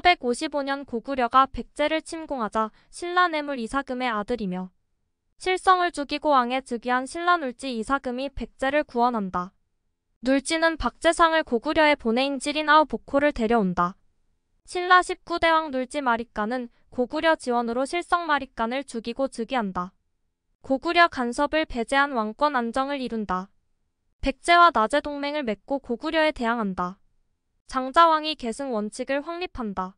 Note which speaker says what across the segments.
Speaker 1: 455년 고구려가 백제를 침공하자 신라뇌물 이사금의 아들이며 실성을 죽이고 왕에 즉위한 신라놀지 이사금이 백제를 구원한다. 놀지는 박제상을 고구려에 보내인 지린아우 보코를 데려온다. 신라 19대왕 놀지 마리간은 고구려 지원으로 실성 마리간을 죽이고 즉위한다. 고구려 간섭을 배제한 왕권 안정을 이룬다. 백제와 낮의 동맹을 맺고 고구려에 대항한다. 장자왕이 계승 원칙을 확립한다.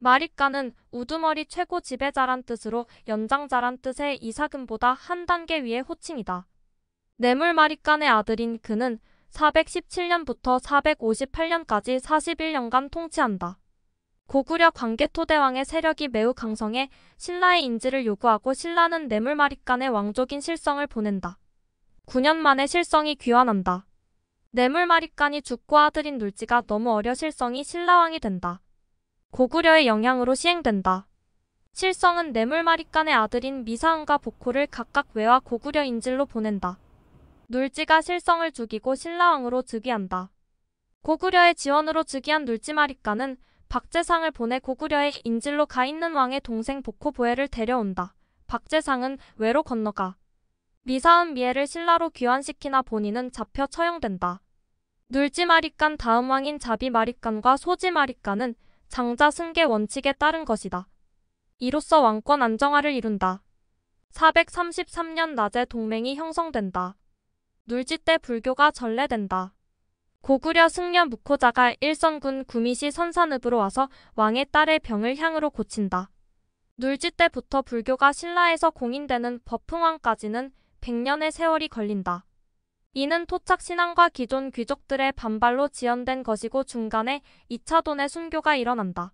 Speaker 1: 마리카는 우두머리 최고 지배자란 뜻으로 연장자란 뜻의 이사금보다한 단계 위의 호칭이다. 뇌물 마리칸의 아들인 그는 417년부터 458년까지 41년간 통치한다. 고구려 광개토대왕의 세력이 매우 강성해 신라의 인지를 요구하고 신라는 뇌물 마리칸의 왕족인 실성을 보낸다. 9년 만에 실성이 귀환한다. 뇌물마립간이 죽고 아들인 놀지가 너무 어려 실성이 신라왕이 된다. 고구려의 영향으로 시행된다. 실성은 뇌물마립간의 아들인 미사은과 보코를 각각 외와 고구려 인질로 보낸다. 놀지가 실성을 죽이고 신라왕으로 즉위한다. 고구려의 지원으로 즉위한 놀지마립간은 박재상을 보내 고구려의 인질로 가 있는 왕의 동생 보코 보해를 데려온다. 박재상은 외로 건너가 미사은 미애를 신라로 귀환시키나 본인은 잡혀 처형된다. 눌지 마리깐 다음 왕인 자비 마리깐과 소지 마리깐은 장자 승계 원칙에 따른 것이다. 이로써 왕권 안정화를 이룬다. 433년 낮에 동맹이 형성된다. 눌지 때 불교가 전래된다. 고구려 승려 무코자가 일선군 구미시 선산읍으로 와서 왕의 딸의 병을 향으로 고친다. 눌지 때부터 불교가 신라에서 공인되는 버풍왕까지는 100년의 세월이 걸린다. 이는 토착 신앙과 기존 귀족들의 반발로 지연된 것이고 중간에 2차 돈의 순교가 일어난다.